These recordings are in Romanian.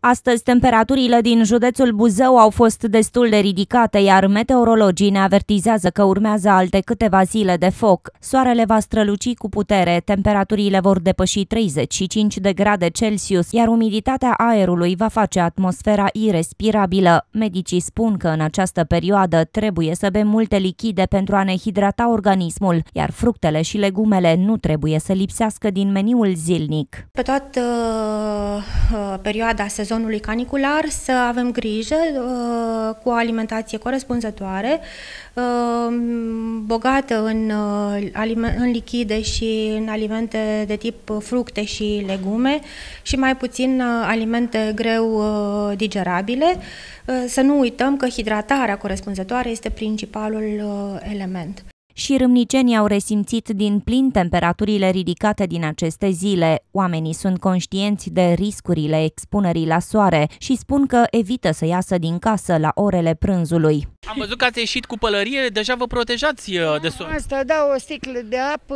Astăzi, temperaturile din județul Buzău au fost destul de ridicate, iar meteorologii ne avertizează că urmează alte câteva zile de foc. Soarele va străluci cu putere, temperaturile vor depăși 35 de grade Celsius, iar umiditatea aerului va face atmosfera irespirabilă. Medicii spun că în această perioadă trebuie să bem multe lichide pentru a ne hidrata organismul, iar fructele și legumele nu trebuie să lipsească din meniul zilnic. Pe toată uh, uh perioada se sezonului canicular să avem grijă uh, cu o alimentație corespunzătoare, uh, bogată în, uh, în lichide și în alimente de tip fructe și legume și mai puțin uh, alimente greu uh, digerabile. Uh, să nu uităm că hidratarea corespunzătoare este principalul element și râmnicenii au resimțit din plin temperaturile ridicate din aceste zile. Oamenii sunt conștienți de riscurile expunerii la soare și spun că evită să iasă din casă la orele prânzului. Am văzut că ați ieșit cu pălărie, deja vă protejați uh, de soare. Asta, da, o sticlă de apă.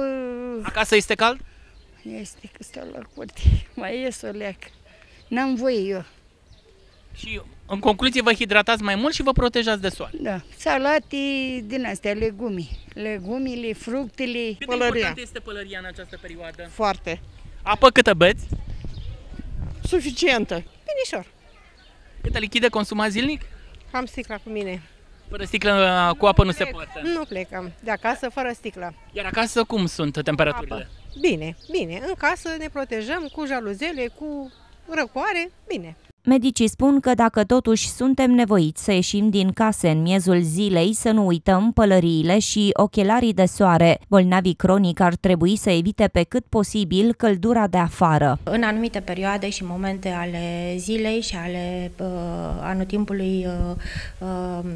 Acasă este cald? Este că stau la curte, mai ies o leacă. N-am voie eu. Și în concluzie vă hidratați mai mult și vă protejați de soare. Da. Salatii din astea, legume. Legumile, fructele, Cât pălăria. Cât este pălăria în această perioadă? Foarte. Apă câtă beți? Suficientă. Binișor. Câtă lichidă consumați zilnic? Am sticla cu mine. Fără sticlă uh, cu apă nu, nu se poate. Nu plecăm. De acasă fără sticlă. Iar acasă cum sunt temperaturile? Apă. Bine, bine. În casă ne protejăm cu jaluzele, cu răcoare, bine. Medicii spun că dacă totuși suntem nevoiți să ieșim din case în miezul zilei, să nu uităm pălăriile și ochelarii de soare. Bolnavii cronic ar trebui să evite pe cât posibil căldura de afară. În anumite perioade și momente ale zilei și ale uh, anotimpului uh, uh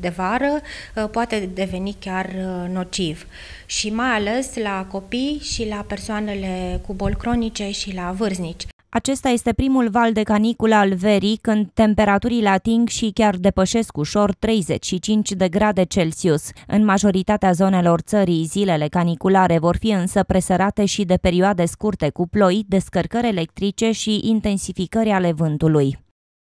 de vară uh, poate deveni chiar uh, nociv. Și mai ales la copii și la persoanele cu boli cronice și la vârznici. Acesta este primul val de caniculă al verii, când temperaturile ating și chiar depășesc ușor 35 de grade Celsius. În majoritatea zonelor țării, zilele caniculare vor fi însă presărate și de perioade scurte cu ploi, descărcări electrice și intensificări ale vântului.